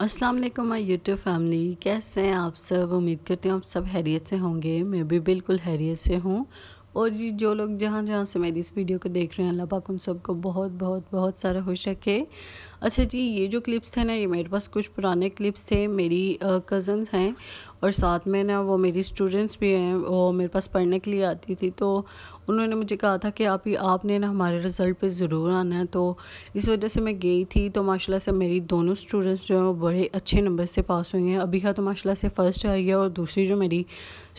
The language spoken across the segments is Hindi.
अस्सलाम वालेकुम माय यूट्यूब फैमिली कैसे हैं आप सब उम्मीद करती हूँ आप सब हैरियत से होंगे मैं भी बिल्कुल हैरियत से हूँ और जी जो लोग जहाँ जहाँ से मेरी इस वीडियो को देख रहे हैं अल्लाह पाक उन सबको बहुत बहुत बहुत सारा खुश रखे अच्छा जी ये जो क्लिप्स थे ना ये मेरे पास कुछ पुराने क्लिप्स थे मेरी कज़न्स हैं और साथ में ना वो मेरी स्टूडेंट्स भी हैं वो मेरे पास पढ़ने के लिए आती थी तो उन्होंने मुझे कहा था कि आप ही आपने ना हमारे रिज़ल्ट पे ज़रूर आना है तो इस वजह से मैं गई थी तो माशाल्लाह से मेरी दोनों स्टूडेंट्स जो हैं वो बड़े अच्छे नंबर से पास हुए हैं अभी का तो माशाल्लाह से फ़र्स्ट आई है और दूसरी जो मेरी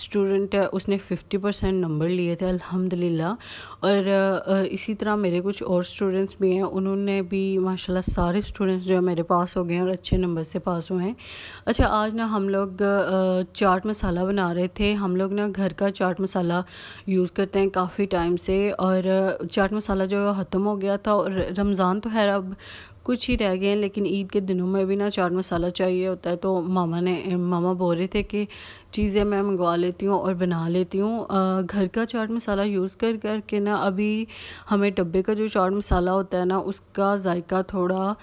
स्टूडेंट है उसने फिफ्टी परसेंट नंबर लिए थे अल्हम्दुलिल्लाह और इसी तरह मेरे कुछ और स्टूडेंट्स भी हैं उन्होंने भी माशाल्लाह सारे स्टूडेंट्स जो है मेरे पास हो गए हैं और अच्छे नंबर से पास हुए हैं अच्छा आज ना हम लोग चाट मसाला बना रहे थे हम लोग ना घर का चाट मसाला यूज़ करते हैं काफ़ी काफ़ी टाइम से और चाट मसाला जो है ख़त्म हो गया था और रमज़ान तो खैर अब कुछ ही रह गए हैं लेकिन ईद के दिनों में भी ना चाट मसाला चाहिए होता है तो मामा ने मामा बोल रहे थे कि चीज़ें मैं मंगवा लेती हूँ और बना लेती हूँ घर का चाट मसाला यूज़ कर करके ना अभी हमें डब्बे का जो चाट मसाला होता है ना उसका जायका थोड़ा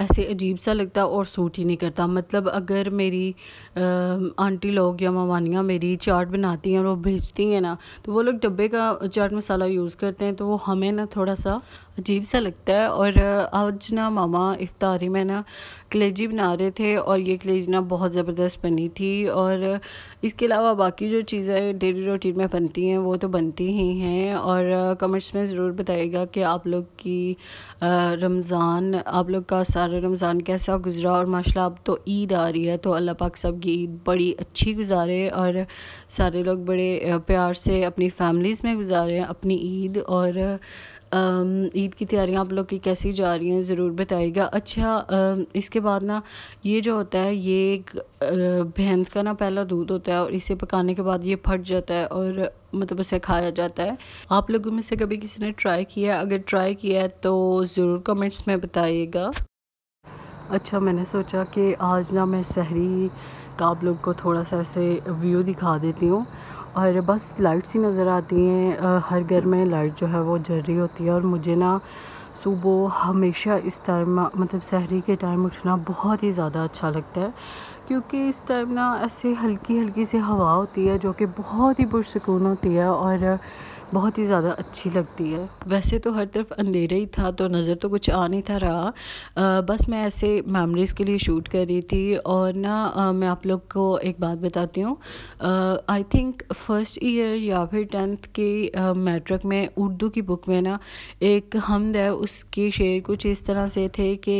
ऐसे अजीब सा लगता और सूट ही नहीं करता मतलब अगर मेरी आंटी लोग या मामानियाँ मेरी चाट बनाती हैं और वो भेजती हैं ना तो वो लोग डब्बे का चाट मसाला यूज़ करते हैं तो वो हमें ना थोड़ा सा अजीब सा लगता है और आज ना मामा इफ्तारी में ना कलेजी बना रहे थे और ये कलेजी ना बहुत ज़बरदस्त बनी थी और इसके अलावा बाकी जो चीज़ें डेली रोटीन में बनती हैं वो तो बनती ही हैं और कमेंट्स में ज़रूर बताइएगा कि आप लोग की रमज़ान आप लोग का सारा रमज़ान कैसा गुजरा और माशा अब तो ईद आ रही है तो अल्लाह पाक सब की ईद बड़ी अच्छी गुजारे और सारे लोग बड़े प्यार से अपनी फैमिलीज़ में गुजारें अपनी ईद और ईद की तैयारियाँ आप लोग की कैसी जा रही हैं ज़रूर बताइएगा अच्छा इसके बाद ना ये जो होता है ये एक भैंस का ना पहला दूध होता है और इसे पकाने के बाद ये फट जाता है और मतलब उसे खाया जाता है आप लोगों में से कभी किसी ने ट्राई किया अगर ट्राई किया है तो ज़रूर कमेंट्स में बताइएगा अच्छा मैंने सोचा कि आज ना मैं शहरी का आप लोग को थोड़ा सा ऐसे व्यू दिखा देती हूँ और बस लाइट्स ही नज़र आती हैं हर घर में लाइट जो है वो जल रही होती है और मुझे ना सुबह हमेशा इस टाइम मतलब शहरी के टाइम उठना बहुत ही ज़्यादा अच्छा लगता है क्योंकि इस टाइम ना ऐसे हल्की हल्की सी हवा होती है जो कि बहुत ही पुरसकून होती है और बहुत ही ज़्यादा अच्छी लगती है वैसे तो हर तरफ अंधेरा ही था तो नज़र तो कुछ आ नहीं था रहा आ, बस मैं ऐसे मेमोरीज़ के लिए शूट कर रही थी और ना आ, मैं आप लोग को एक बात बताती हूँ आई थिंक फर्स्ट ईयर या फिर टेंथ के मैट्रिक में उर्दू की बुक में ना एक हमद है उसके शेर कुछ इस तरह से थे कि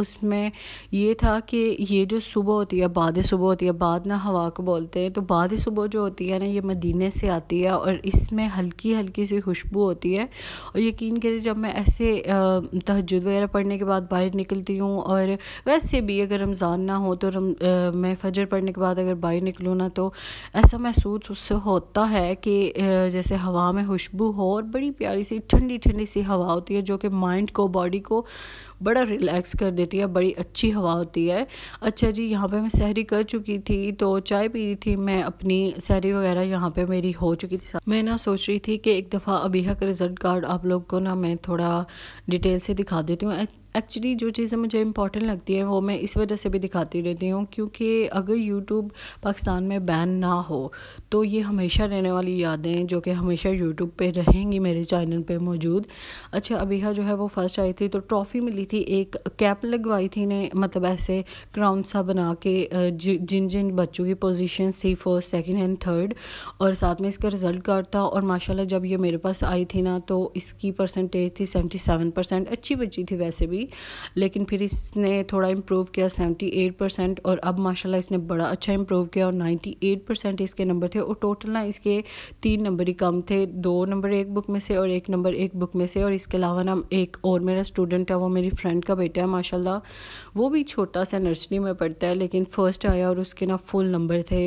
उसमें ये था कि ये जो सुबह होती है बाद सुबह होती है बाद ना हवा को बोलते हैं तो बाद सुबह जो होती है ना ये मदीने से आती है और इसमें हल हल्की हल्की सी खुशबू होती है और यकीन करें जब मैं ऐसे तहजद वगैरह पढ़ने के बाद बाहर निकलती हूँ और वैसे भी अगर रमज़ान ना हो तो रम आ, मैं फजर पढ़ने के बाद अगर बाहर निकलूँ ना तो ऐसा महसूस उससे होता है कि जैसे हवा में खुशबू हो और बड़ी प्यारी सी ठंडी ठंडी सी हवा होती है जो कि माइंड को बॉडी को बड़ा रिलैक्स कर देती है बड़ी अच्छी हवा होती है अच्छा जी यहाँ पे मैं सहरी कर चुकी थी तो चाय पी रही थी मैं अपनी सहरी वगैरह यहाँ पे मेरी हो चुकी थी मैं ना सोच रही थी कि एक दफ़ा अभी का रिज़ल्ट कार्ड आप लोग को ना मैं थोड़ा डिटेल से दिखा देती हूँ एक्चुअली जो चीज़ें मुझे इंपॉर्टेंट लगती हैं वो मैं इस वजह से भी दिखाती रहती हूँ क्योंकि अगर यूट्यूब पाकिस्तान में बैन ना हो तो ये हमेशा रहने वाली यादें जो कि हमेशा यूट्यूब पे रहेंगी मेरे चैनल पे मौजूद अच्छा अबीहा जो है वो फर्स्ट आई थी तो ट्रॉफ़ी मिली थी एक कैप लगवाई थी ने मतलब ऐसे क्राउन सा बना के जिन जिन बच्चों की पोजिशन थी फर्स्ट सेकेंड एंड थर्ड और साथ में इसका रिज़ल्ट कार्ड था और माशाला जब ये मेरे पास आई थी ना तो इसकी परसेंटेज थी सेवेंटी सेवन परसेंट अच्छी बच्ची थी वैसे भी थी लेकिन फिर इसने थोड़ा इम्प्रूव किया सेवेंटी एट परसेंट और अब माशाल्लाह इसने बड़ा अच्छा इम्प्रूव किया और एट परसेंट इसके नंबर थे और टोटल ना इसके तीन नंबर ही कम थे दो नंबर एक बुक में से और एक नंबर एक बुक में से और इसके अलावा ना एक और मेरा स्टूडेंट है वो मेरी फ्रेंड का बेटा है माशा वो भी छोटा सा नर्सरी में पढ़ता है लेकिन फ़र्स्ट आया और उसके ना फुल नंबर थे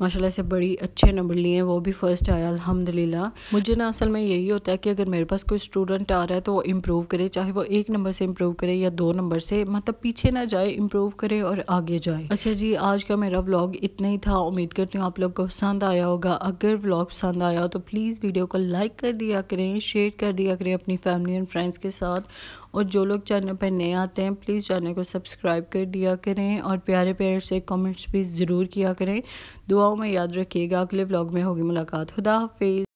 माशाला से बड़ी अच्छे नंबर लिए वो भी फ़र्स्ट आया अल्हम्दुलिल्लाह मुझे ना असल में यही होता है कि अगर मेरे पास कोई स्टूडेंट आ रहा है तो वो इम्प्रूव करे चाहे वो एक नंबर नंबर से इम्प्रूव करे या दो नंबर से मतलब पीछे ना जाए इम्प्रूव करे और आगे जाए अच्छा जी आज का मेरा व्लॉग इतना ही था उम्मीद करती हूँ आप लोग को पसंद आया होगा अगर व्लॉग पसंद आया हो तो प्लीज़ वीडियो को लाइक कर दिया करें शेयर कर दिया करें अपनी फैमिली एंड फ्रेंड्स के साथ और जो लोग चैनल पर नए आते हैं प्लीज़ चैनल को सब्सक्राइब कर दिया करें और प्यारे प्यारे से कमेंट्स भी ज़रूर किया करें दुआओं में याद रखिएगा अगले व्लॉग में होगी मुलाकात खुदा हाफिज़